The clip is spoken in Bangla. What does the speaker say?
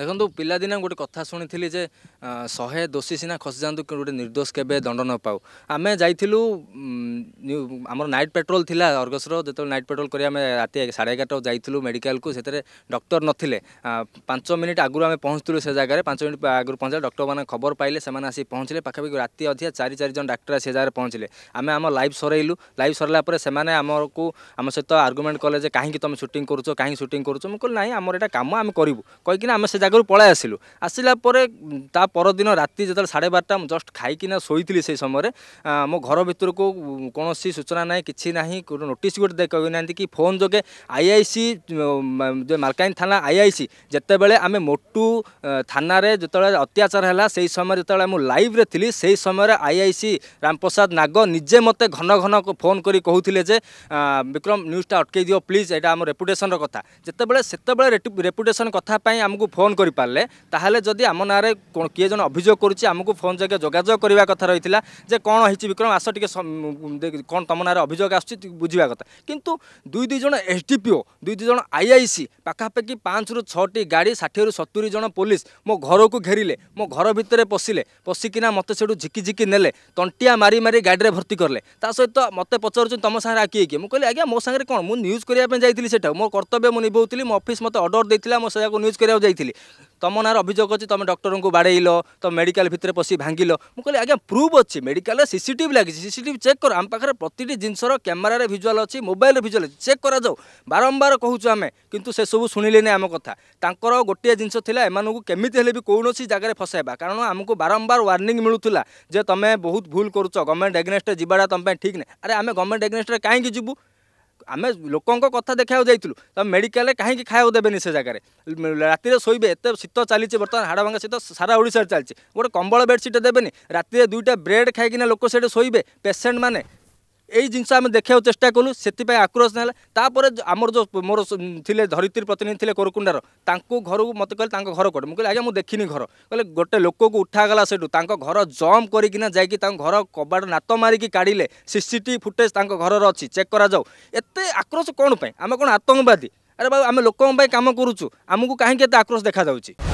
ଦେଖନ୍ତୁ ପିଲାଦିନେ ଗୋଟେ କଥା ଶୁଣିଥିଲି ଯେ ଶହେ ଦୋଷୀ ସିନା ଖସିଯାଆନ୍ତୁ ଗୋଟେ ନିର୍ଦ୍ଦୋଷ କେବେ ଦଣ୍ଡ ନ ପାଉ ଆମେ ଯାଇଥିଲୁ ଆମର ନାଇଟ୍ ପେଟ୍ରୋଲ ଥିଲା ଅର୍ଗସର ଯେତେବେଳେ ନାଇଟ୍ ପେଟ୍ରୋଲ କରି ଆମେ ରାତି ସାଢ଼େ ଏଗାରଟା ଯାଇଥିଲୁ ମେଡ଼ିକାଲକୁ ସେଥିରେ ଡକ୍ଟର ନଥିଲେ ପାଞ୍ଚ ମିନିଟ୍ ଆଗରୁ ଆମେ ପହଞ୍ଚିଥିଲୁ ସେ ଜାଗାରେ ପାଞ୍ଚ ମିନିଟ୍ ଆଗରୁ ପହଞ୍ଚିଲେ ଡକ୍ଟରମାନେ ଖବର ପାଇଲେ ସେମାନେ ଆସି ପହଞ୍ଚିଲେ ପାଖାପାଖି ରାତି ଅଧିକା ଚାରି ଚାରି ଜଣ ଡାକ୍ତର ଆସି ସେ ଜାଗାରେ ପହଞ୍ଚିଲେ ଆମେ ଆମ ଲାଇଫ୍ ସରେଇଲୁ ଲାଇଫ୍ ସରିଲା ପରେ ସେମାନେ ଆମକୁ ଆମ ସହିତ ଆର୍ଗୁମେଣ୍ଟ କଲେ ଯେ କାହିଁକି ତୁମେ ସୁଟିଂ କରୁଛ କାହିଁକି ସୁଟିଂ କରୁଛ ମୁଁ କହିଲି ନାହିଁ ଆମର ଏଇଟା କାମ ଆମେ କରିବୁ କହିକିନା ଆମେ ସେ জায়গার পলাই আসিলু আসিলা পরে তা পরদিন রাতে যেত সাড়ে বারোটা জস্ট খাইকিনা শোইলি সেই সময় মো ঘর ভিতরক কোণী সূচনা নাই কিছু না কোনো নোটিস গোটে কই না কি ফোন যোগে আইআইসি মালকানগি থানা আইআইসি যেতবে আমি মোটু থানার যেত অত্যাচার হল সেই সময় যেত লাইভ্রে লি সেই সময় আইআইসি রামপ্রসাদ নাগ নিজে মতো ঘন ঘন ফোন করে কুলে যে বিক্রম নিউজটা অটকাই দিও প্লিজ এটা আমার রেপুটেসনর কথা যেতবে সেতবে রেপুটেসন কথা আমি ফোন ফোন করে তাহলে যদি আম নাঁরে কি জন অভিযোগ করছে আমি ফোন যোগে যোগাযোগ করা কথা রয়েছে যে কম হয়েছে বিক্রম আস টিকি কম তুম নাঁরে অভিযোগ আসছে বুঝবা কথা কিন্তু দুই দুই জন এসডিপিও দুই দুই জন আইআইসি পাখাপাখি পাঁচরু ছটি গাড়ি ষাঠিয়ে সতুরি জন পুলিশ মো ঘরক ঘেরিলে মো ঘর ভিতরে পশিলে পশিকিনা মতো সেটু ঝিকিঝিকি নেলে তন্টিয়া মারি মারি গাড়ি ভর্তি করলে তা সহিত মতো পচারুচ্ছেন তুম সাংরে কিয়ে কিয়ে মু কে আজ্ঞা মো সাংরে কম মু নিউজ করা যাই সেটা মো কর্তব্য মু নিভাউলি মো অফিস মতো অর্ডর দিয়ে মু সেটা নিউজ করা যাই ତମ ନାଁରେ ଅଭିଯୋଗ ଅଛି ତମେ ଡକ୍ଟରଙ୍କୁ ବାଡ଼େଇଲ ତମେ ମେଡ଼ିକାଲ ଭିତରେ ପଶି ଭାଙ୍ଗିଲ ମୁଁ କହିଲି ଆଜ୍ଞା ପ୍ରୁଫ୍ ଅଛି ମେଡ଼ିକାଲରେ ସିସିଟିଭି ଲାଗିଛି ସିସିଟିଭି ଚେକ୍ କର ଆମ ପାଖରେ ପ୍ରତିଟି ଜିନିଷର କ୍ୟାମେରାରେ ଭିଜୁଆଲ୍ ଅଛି ମୋବାଇଲରେ ଭିଜୁଆଲ୍ ଅଛି ଚେକ୍ କରାଯାଉ ବାରମ୍ବାର କହୁଛୁ ଆମେ କିନ୍ତୁ ସେସବୁ ଶୁଣିଲେନି ଆମ କଥା ତାଙ୍କର ଗୋଟିଏ ଜିନିଷ ଥିଲା ଏମାନଙ୍କୁ କେମିତି ହେଲେ ବି କୌଣସି ଜାଗାରେ ଫସାଇବା କାରଣ ଆମକୁ ବାରମ୍ବାର ୱାର୍ଣ୍ଣିଂ ମିଳୁଥିଲା ଯେ ତମେ ବହୁତ ଭୁଲ କରୁଛ ଗଭର୍ଣ୍ଣମେଣ୍ଟ ଏଗନେଷ୍ଟରେ ଯିବାଟା ତମ ପାଇଁ ଠିକ୍ ନାହିଁ ଆରେ ଆମେ ଗଭର୍ଣ୍ଣମେଣ୍ଟ ଏଗନେଷ୍ଟରେ କାହିଁକି ଯିବୁ ଆମେ ଲୋକଙ୍କ କଥା ଦେଖିବାକୁ ଯାଇଥିଲୁ ତ ମେଡ଼ିକାଲରେ କାହିଁକି ଖାଇବାକୁ ଦେବେନି ସେ ଜାଗାରେ ରାତିରେ ଶୋଇବେ ଏତେ ଶୀତ ଚାଲିଛି ବର୍ତ୍ତମାନ ହାଡ଼ଭଙ୍ଗା ଶୀତ ସାରା ଓଡ଼ିଶାରେ ଚାଲିଛି ଗୋଟେ କମ୍ବଳ ବେଡ଼ସିଟ୍ ଦେବେନି ରାତିରେ ଦୁଇଟା ବ୍ରେଡ଼ ଖାଇକିନା ଲୋକ ସେଠି ଶୋଇବେ ପେସେଣ୍ଟମାନେ এই জিনিস আমি দেখাইବାକୁ চেষ্ଟା କଲୁ ସେଥିପାଇଁ ଆକ୍ରୋଶ ହେଲା ତାପରେ ଆମର ଯେଉଁ ମୋର ଥିଲେ ଧରିତ୍ରୀ ପ୍ରତିନିଧି ଥିଲେ କୋରକୁଣ୍ଡାର ତାଙ୍କୁ ଘରକୁ ମୋତେ କହିଲେ ତାଙ୍କ ଘର କୋଉଠି ମୁଁ କହିଲି ଆଜ୍ଞା ମୁଁ ଦେଖିନି ଘର କହିଲେ ଗୋଟେ ଲୋକକୁ ଉଠାଗଲା ସେଠୁ ତାଙ୍କ ଘର ଜମ୍ପ କରିକିନା ଯାଇକି ତାଙ୍କ ଘର କବାଟ ନାତ ମାରିକି କାଢ଼ିଲେ ସିସିଟିଭି ଫୁଟେଜ୍ ତାଙ୍କ ଘରର ଅଛି ଚେକ୍ କରାଯାଉ ଏତେ ଆକ୍ରୋଶ କ'ଣ ପାଇଁ ଆମେ କ'ଣ ଆତଙ୍କବାଦୀ ଆରେ ବାବୁ ଆମେ ଲୋକଙ୍କ ପାଇଁ କାମ କରୁଛୁ ଆମକୁ କାହିଁକି ଏତେ ଆକ୍ରୋଶ ଦେଖାଯାଉଛି